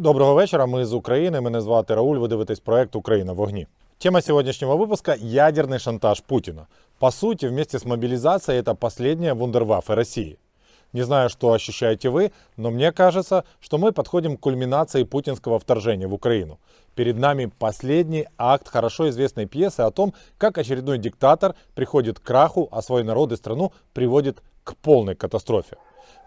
Доброго вечора. Ми з України. Мене звати Рауль. Ви дивитесь проект Украина в огне». Тема сегодняшнего выпуска – ядерный шантаж Путина. По сути, вместе с мобилизацией это последняя вундерваффе России. Не знаю, что ощущаете вы, но мне кажется, что мы подходим к кульминации путинского вторжения в Украину. Перед нами последний акт хорошо известной пьесы о том, как очередной диктатор приходит к краху, а свой народ и страну приводит к полной катастрофе.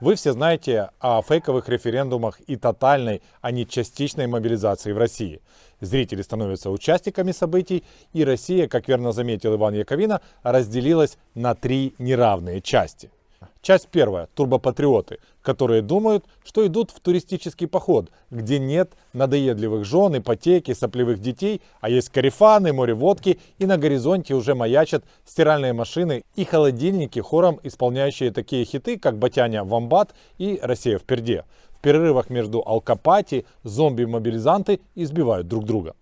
Вы все знаете о фейковых референдумах и тотальной, а не частичной мобилизации в России. Зрители становятся участниками событий, и Россия, как верно заметил Иван Яковина, разделилась на три неравные части – Часть первая. Турбопатриоты, которые думают, что идут в туристический поход, где нет надоедливых жен, ипотеки, сопливых детей, а есть карифаны, море водки и на горизонте уже маячат стиральные машины и холодильники, хором исполняющие такие хиты, как «Батяня Вамбат» и «Россия в перде». В перерывах между алкопати зомби-мобилизанты избивают друг друга.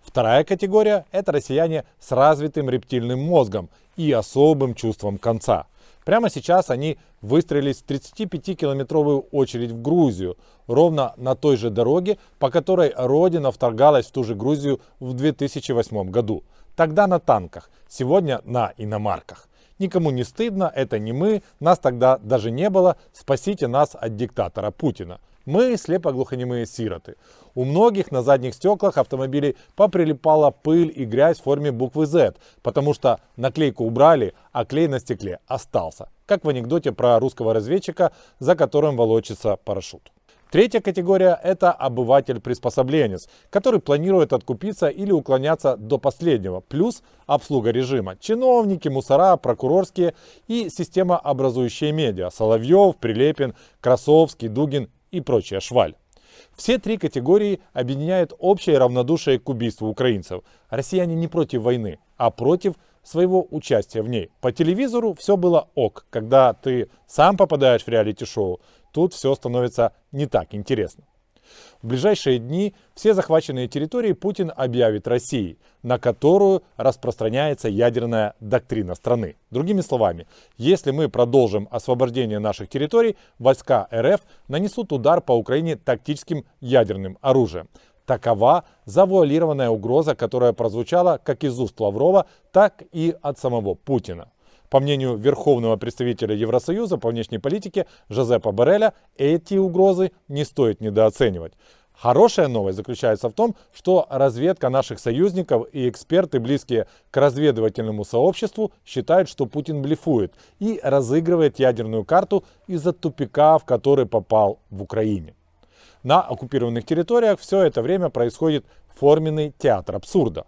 Вторая категория – это россияне с развитым рептильным мозгом и особым чувством конца – Прямо сейчас они выстроились в 35-километровую очередь в Грузию, ровно на той же дороге, по которой Родина вторгалась в ту же Грузию в 2008 году. Тогда на танках, сегодня на иномарках. Никому не стыдно, это не мы, нас тогда даже не было, спасите нас от диктатора Путина. Мы слепоглухонемые сироты. У многих на задних стеклах автомобилей поприлипала пыль и грязь в форме буквы Z, потому что наклейку убрали, а клей на стекле остался. Как в анекдоте про русского разведчика, за которым волочится парашют. Третья категория – это обыватель-приспособленец, который планирует откупиться или уклоняться до последнего, плюс обслуга режима, чиновники, мусора, прокурорские и система образующие медиа – Соловьев, Прилепин, Красовский, Дугин и прочая шваль. Все три категории объединяет общее равнодушие к убийству украинцев. Россияне не против войны, а против своего участия в ней. По телевизору все было ок. Когда ты сам попадаешь в реалити-шоу, тут все становится не так интересно. В ближайшие дни все захваченные территории Путин объявит России, на которую распространяется ядерная доктрина страны. Другими словами, если мы продолжим освобождение наших территорий, войска РФ нанесут удар по Украине тактическим ядерным оружием. Такова завуалированная угроза, которая прозвучала как из уст Лаврова, так и от самого Путина. По мнению верховного представителя Евросоюза по внешней политике Жозепа Бореля, эти угрозы не стоит недооценивать. Хорошая новость заключается в том, что разведка наших союзников и эксперты, близкие к разведывательному сообществу, считают, что Путин блефует и разыгрывает ядерную карту из-за тупика, в который попал в Украине. На оккупированных территориях все это время происходит форменный театр абсурда.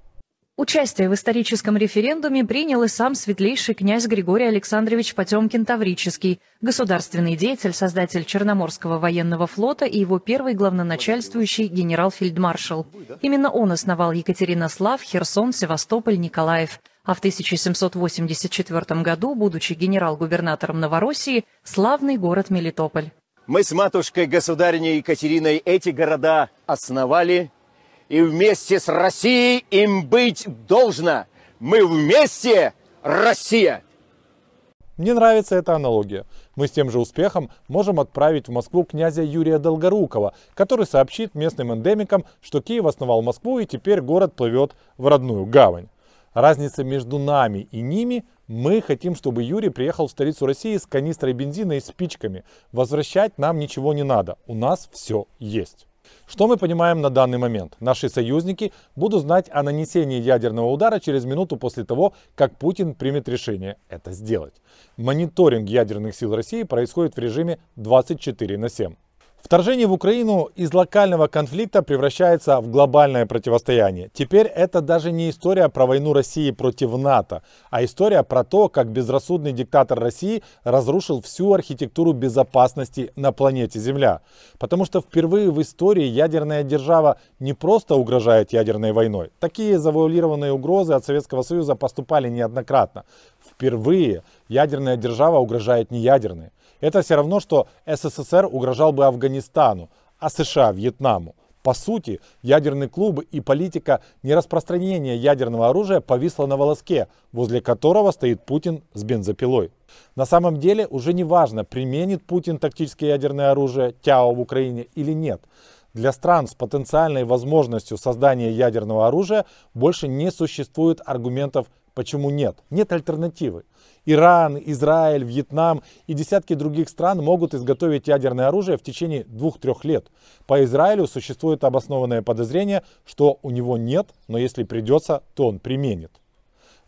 Участие в историческом референдуме принял и сам светлейший князь Григорий Александрович Потемкин Таврический, государственный деятель, создатель Черноморского военного флота и его первый главноначальствующий генерал-фельдмаршал. Именно он основал Екатеринослав, Херсон, Севастополь, Николаев. А в 1784 году, будучи генерал-губернатором Новороссии, славный город Мелитополь. Мы с матушкой-государиней Екатериной эти города основали и вместе с Россией им быть должно. Мы вместе Россия! Мне нравится эта аналогия. Мы с тем же успехом можем отправить в Москву князя Юрия Долгорукова, который сообщит местным эндемикам, что Киев основал Москву и теперь город плывет в родную гавань. Разница между нами и ними – мы хотим, чтобы Юрий приехал в столицу России с канистрой бензина и спичками. Возвращать нам ничего не надо. У нас все есть. Что мы понимаем на данный момент? Наши союзники будут знать о нанесении ядерного удара через минуту после того, как Путин примет решение это сделать. Мониторинг ядерных сил России происходит в режиме 24 на 7. Вторжение в Украину из локального конфликта превращается в глобальное противостояние. Теперь это даже не история про войну России против НАТО, а история про то, как безрассудный диктатор России разрушил всю архитектуру безопасности на планете Земля. Потому что впервые в истории ядерная держава не просто угрожает ядерной войной. Такие завуалированные угрозы от Советского Союза поступали неоднократно. Впервые ядерная держава угрожает не неядерной. Это все равно, что СССР угрожал бы Афганистану, а США – Вьетнаму. По сути, ядерный клуб и политика нераспространения ядерного оружия повисла на волоске, возле которого стоит Путин с бензопилой. На самом деле уже не важно, применит Путин тактическое ядерное оружие ТЯО в Украине или нет. Для стран с потенциальной возможностью создания ядерного оружия больше не существует аргументов, почему нет. Нет альтернативы. Иран, Израиль, Вьетнам и десятки других стран могут изготовить ядерное оружие в течение двух-трех лет. По Израилю существует обоснованное подозрение, что у него нет, но если придется, то он применит.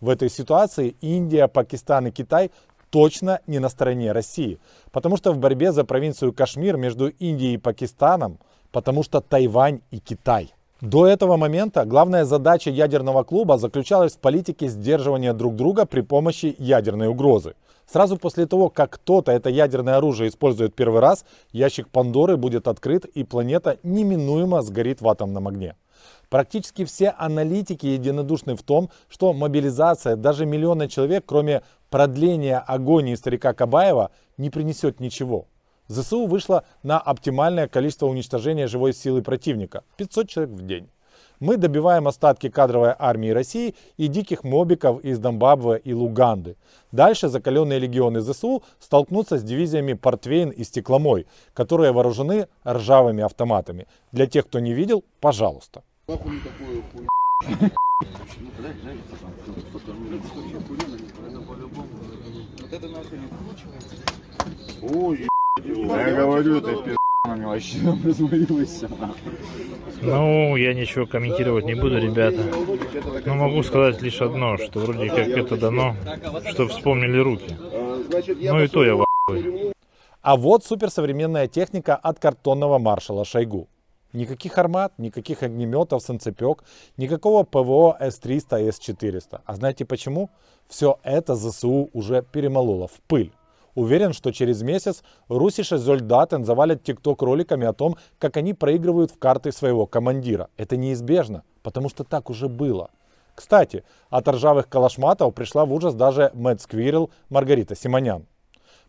В этой ситуации Индия, Пакистан и Китай точно не на стороне России, потому что в борьбе за провинцию Кашмир между Индией и Пакистаном, потому что Тайвань и Китай. До этого момента главная задача ядерного клуба заключалась в политике сдерживания друг друга при помощи ядерной угрозы. Сразу после того, как кто-то это ядерное оружие использует первый раз, ящик Пандоры будет открыт и планета неминуемо сгорит в атомном огне. Практически все аналитики единодушны в том, что мобилизация даже миллиона человек, кроме продления агонии старика Кабаева, не принесет ничего. ЗСУ вышло на оптимальное количество уничтожения живой силы противника – 500 человек в день. Мы добиваем остатки кадровой армии России и диких мобиков из Домбабве и Луганды. Дальше закаленные легионы ЗСУ столкнутся с дивизиями Портвейн и Стекломой, которые вооружены ржавыми автоматами. Для тех, кто не видел, пожалуйста. Ой, я говорю, ты вообще развалилась Ну, я ничего комментировать не буду, ребята. Но могу сказать лишь одно, что вроде как это дано, что вспомнили руки. Ну и то я в А вот суперсовременная техника от картонного маршала Шойгу. Никаких армат, никаких огнеметов, санцепек, никакого ПВО С-300 С-400. А знаете почему? Все это ЗСУ уже перемололо в пыль. Уверен, что через месяц русише Зольдатен завалят тикток роликами о том, как они проигрывают в карты своего командира. Это неизбежно, потому что так уже было. Кстати, от ржавых калашматов пришла в ужас даже Мэтт Сквирл Маргарита Симонян.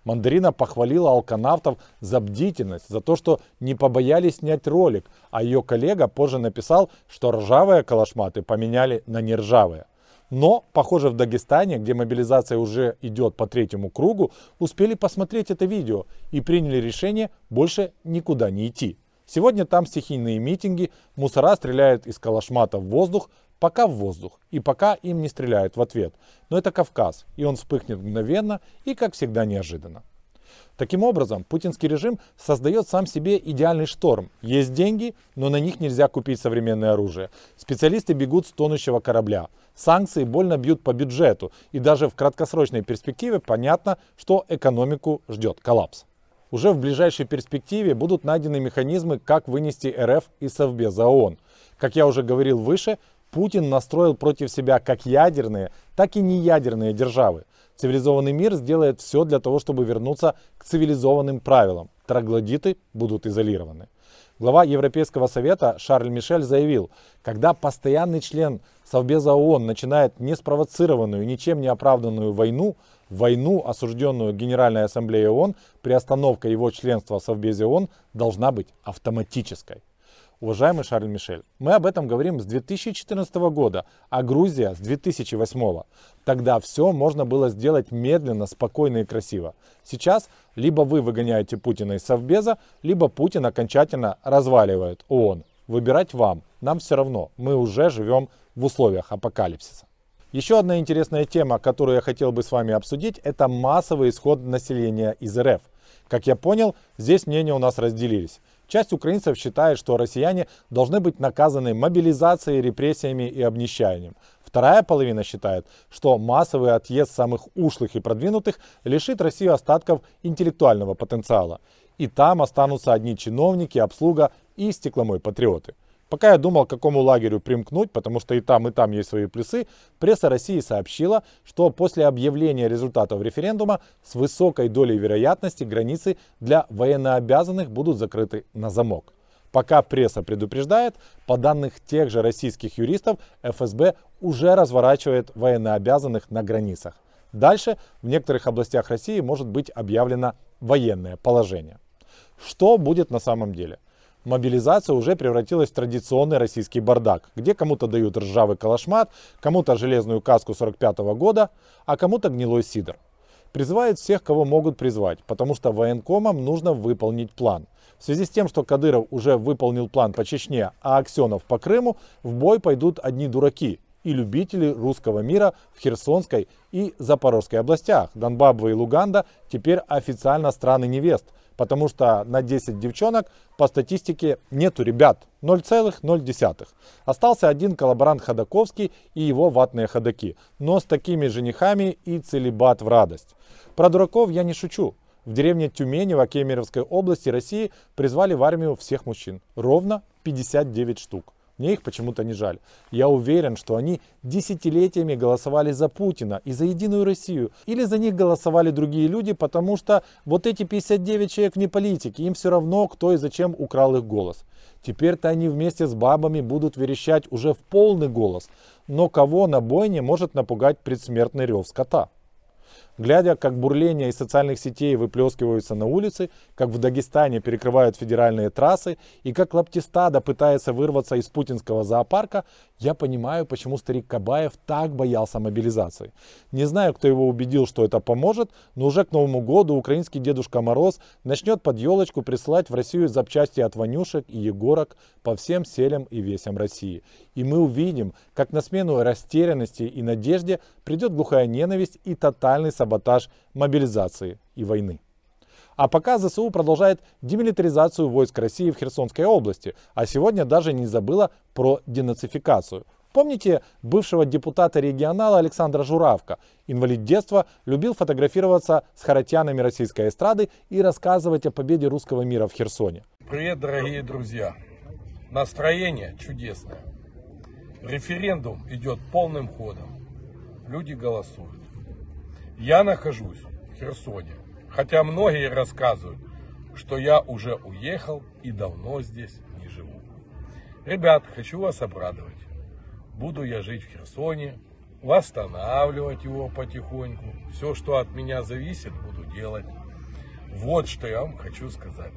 Мандарина похвалила алканавтов за бдительность, за то, что не побоялись снять ролик, а ее коллега позже написал, что ржавые калашматы поменяли на нержавые. Но, похоже, в Дагестане, где мобилизация уже идет по третьему кругу, успели посмотреть это видео и приняли решение больше никуда не идти. Сегодня там стихийные митинги, мусора стреляют из калашмата в воздух, пока в воздух, и пока им не стреляют в ответ. Но это Кавказ, и он вспыхнет мгновенно и, как всегда, неожиданно. Таким образом, путинский режим создает сам себе идеальный шторм. Есть деньги, но на них нельзя купить современное оружие. Специалисты бегут с тонущего корабля. Санкции больно бьют по бюджету. И даже в краткосрочной перспективе понятно, что экономику ждет коллапс. Уже в ближайшей перспективе будут найдены механизмы, как вынести РФ из Совбеза ООН. Как я уже говорил выше, Путин настроил против себя как ядерные, так и неядерные державы. Цивилизованный мир сделает все для того, чтобы вернуться к цивилизованным правилам. Троглодиты будут изолированы. Глава Европейского совета Шарль Мишель заявил, когда постоянный член Совбеза ООН начинает неспровоцированную, ничем не оправданную войну, войну, осужденную Генеральной Ассамблеей ООН, приостановка его членства в Совбезе ООН должна быть автоматической уважаемый Шарль Мишель. Мы об этом говорим с 2014 года, а Грузия с 2008. Тогда все можно было сделать медленно, спокойно и красиво. Сейчас либо вы выгоняете Путина из Совбеза, либо Путин окончательно разваливает ООН. Выбирать вам, нам все равно, мы уже живем в условиях апокалипсиса. Еще одна интересная тема, которую я хотел бы с вами обсудить, это массовый исход населения из РФ. Как я понял, здесь мнения у нас разделились. Часть украинцев считает, что россияне должны быть наказаны мобилизацией, репрессиями и обнищанием. Вторая половина считает, что массовый отъезд самых ушлых и продвинутых лишит Россию остатков интеллектуального потенциала. И там останутся одни чиновники, обслуга и стекломой патриоты. Пока я думал, к какому лагерю примкнуть, потому что и там, и там есть свои плюсы, пресса России сообщила, что после объявления результатов референдума с высокой долей вероятности границы для военнообязанных будут закрыты на замок. Пока пресса предупреждает, по данных тех же российских юристов, ФСБ уже разворачивает военнообязанных на границах. Дальше в некоторых областях России может быть объявлено военное положение. Что будет на самом деле? мобилизация уже превратилась в традиционный российский бардак, где кому-то дают ржавый калашмат, кому-то железную каску 45 -го года, а кому-то гнилой сидр. Призывают всех, кого могут призвать, потому что военкомам нужно выполнить план. В связи с тем, что Кадыров уже выполнил план по Чечне, а Аксенов по Крыму, в бой пойдут одни дураки и любители русского мира в Херсонской и Запорожской областях. Донбабва и Луганда теперь официально страны невест – Потому что на 10 девчонок по статистике нету ребят 0,0. Остался один коллаборант Ходаковский и его ватные ходаки. Но с такими женихами и целебат в радость. Про дураков я не шучу. В деревне Тюмени в Кемеровской области России призвали в армию всех мужчин. Ровно 59 штук. Мне их почему-то не жаль. Я уверен, что они десятилетиями голосовали за Путина и за Единую Россию. Или за них голосовали другие люди, потому что вот эти 59 человек не политики, им все равно, кто и зачем украл их голос. Теперь-то они вместе с бабами будут верещать уже в полный голос. Но кого на бойне может напугать предсмертный рев скота? глядя, как бурление из социальных сетей выплескиваются на улицы, как в Дагестане перекрывают федеральные трассы и как лаптистада пытается вырваться из путинского зоопарка, я понимаю, почему старик Кабаев так боялся мобилизации. Не знаю, кто его убедил, что это поможет, но уже к Новому году украинский Дедушка Мороз начнет под елочку присылать в Россию запчасти от Ванюшек и Егорок по всем селям и весям России. И мы увидим, как на смену растерянности и надежде придет глухая ненависть и тотальный тотальный саботаж мобилизации и войны. А пока ЗСУ продолжает демилитаризацию войск России в Херсонской области, а сегодня даже не забыла про денацификацию. Помните бывшего депутата регионала Александра Журавка? Инвалид детства любил фотографироваться с харатьянами российской эстрады и рассказывать о победе русского мира в Херсоне. Привет, дорогие друзья! Настроение чудесное. Референдум идет полным ходом. Люди голосуют. Я нахожусь в Херсоне, хотя многие рассказывают, что я уже уехал и давно здесь не живу. Ребят, хочу вас обрадовать. Буду я жить в Херсоне, восстанавливать его потихоньку. Все, что от меня зависит, буду делать. Вот что я вам хочу сказать.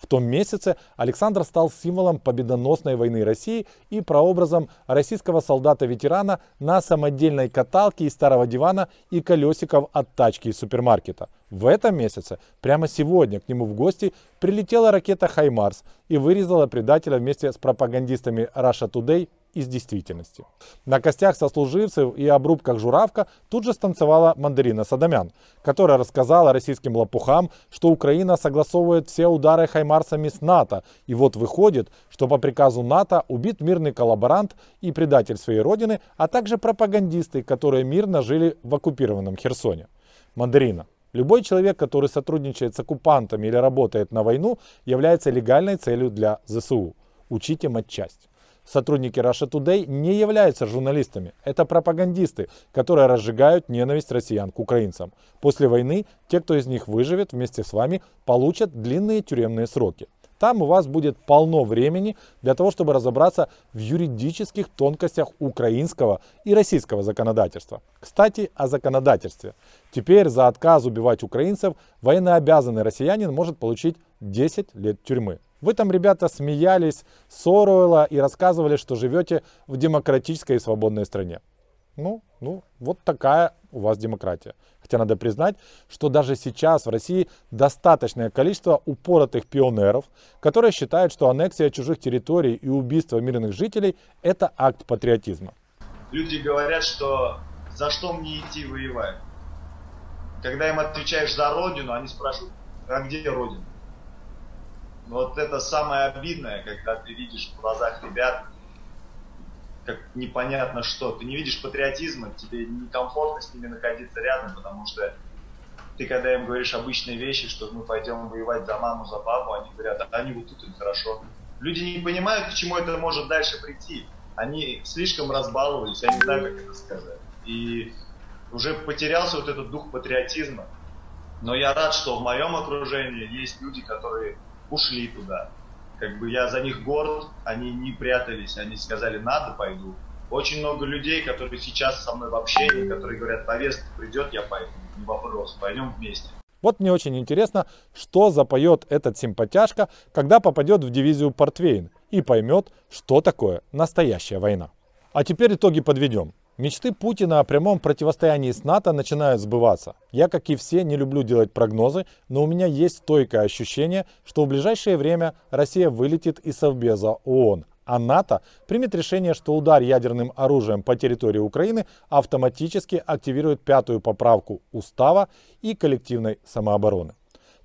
В том месяце Александр стал символом победоносной войны России и прообразом российского солдата-ветерана на самодельной каталке из старого дивана и колесиков от тачки из супермаркета. В этом месяце, прямо сегодня, к нему в гости прилетела ракета «Хаймарс» и вырезала предателя вместе с пропагандистами Russia Today из действительности. На костях сослуживцев и обрубках Журавка тут же станцевала Мандарина Садомян, которая рассказала российским лопухам, что Украина согласовывает все удары хаймарсами с НАТО, и вот выходит, что по приказу НАТО убит мирный коллаборант и предатель своей родины, а также пропагандисты, которые мирно жили в оккупированном Херсоне. Мандарина. Любой человек, который сотрудничает с оккупантами или работает на войну, является легальной целью для ЗСУ. Учите матчасть сотрудники Russia Today не являются журналистами. Это пропагандисты, которые разжигают ненависть россиян к украинцам. После войны те, кто из них выживет вместе с вами, получат длинные тюремные сроки. Там у вас будет полно времени для того, чтобы разобраться в юридических тонкостях украинского и российского законодательства. Кстати, о законодательстве. Теперь за отказ убивать украинцев военнообязанный россиянин может получить 10 лет тюрьмы. Вы там, ребята, смеялись с Оруэлла и рассказывали, что живете в демократической и свободной стране. Ну, ну, вот такая у вас демократия. Хотя надо признать, что даже сейчас в России достаточное количество упоротых пионеров, которые считают, что аннексия чужих территорий и убийство мирных жителей – это акт патриотизма. Люди говорят, что за что мне идти воевать? Когда им отвечаешь за родину, они спрашивают, а где родина? Вот это самое обидное, когда ты видишь в глазах ребят как непонятно что. Ты не видишь патриотизма, тебе некомфортно с ними находиться рядом, потому что ты когда им говоришь обычные вещи, что мы пойдем воевать за маму, за папу, они говорят, а они вот тут им хорошо. Люди не понимают, к чему это может дальше прийти. Они слишком разбаловались, я не знаю, как это сказать. И уже потерялся вот этот дух патриотизма. Но я рад, что в моем окружении есть люди, которые ушли туда. Как бы я за них горд, они не прятались, они сказали, надо, пойду. Очень много людей, которые сейчас со мной в общении, которые говорят, повестка придет, я пойду, не вопрос, пойдем вместе. Вот мне очень интересно, что запоет этот симпатяшка, когда попадет в дивизию Портвейн и поймет, что такое настоящая война. А теперь итоги подведем. Мечты Путина о прямом противостоянии с НАТО начинают сбываться. Я, как и все, не люблю делать прогнозы, но у меня есть стойкое ощущение, что в ближайшее время Россия вылетит из Совбеза ООН, а НАТО примет решение, что удар ядерным оружием по территории Украины автоматически активирует пятую поправку устава и коллективной самообороны.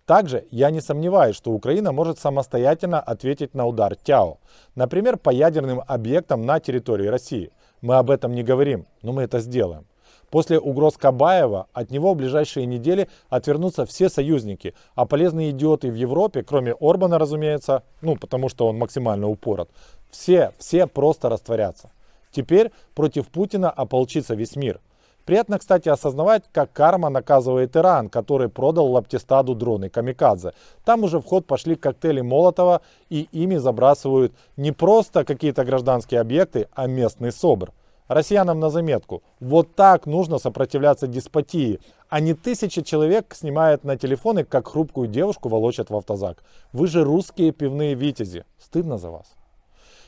Также я не сомневаюсь, что Украина может самостоятельно ответить на удар ТЯО, например, по ядерным объектам на территории России – мы об этом не говорим, но мы это сделаем. После угроз Кабаева от него в ближайшие недели отвернутся все союзники, а полезные идиоты в Европе, кроме Орбана, разумеется, ну потому что он максимально упорот, все, все просто растворятся. Теперь против Путина ополчится весь мир – Приятно, кстати, осознавать, как карма наказывает Иран, который продал лаптистаду дроны «Камикадзе». Там уже в ход пошли коктейли Молотова, и ими забрасывают не просто какие-то гражданские объекты, а местный СОБР. Россиянам на заметку, вот так нужно сопротивляться деспотии, а не тысячи человек снимают на телефоны, как хрупкую девушку волочат в автозак. Вы же русские пивные витязи, стыдно за вас.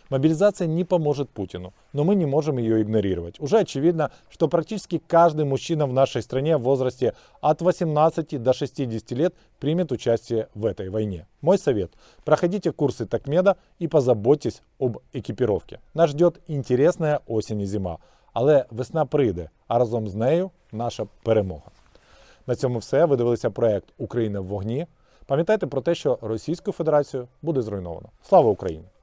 Мобилизация не поможет Путину, но мы не можем ее игнорировать. Уже очевидно, что практически каждый мужчина в нашей стране в возрасте от 18 до 60 лет примет участие в этой войне. Мой совет – проходите курсы Такмеда и позаботьтесь об экипировке. Нас ждет интересная осень и зима, але весна прийде, а разом з нею наша перемога. На цьому все. Ви дивилися проект Україна в вогні. Пам'ятайте про те, що Російську Федерацію буде зруйновано. Слава Україні!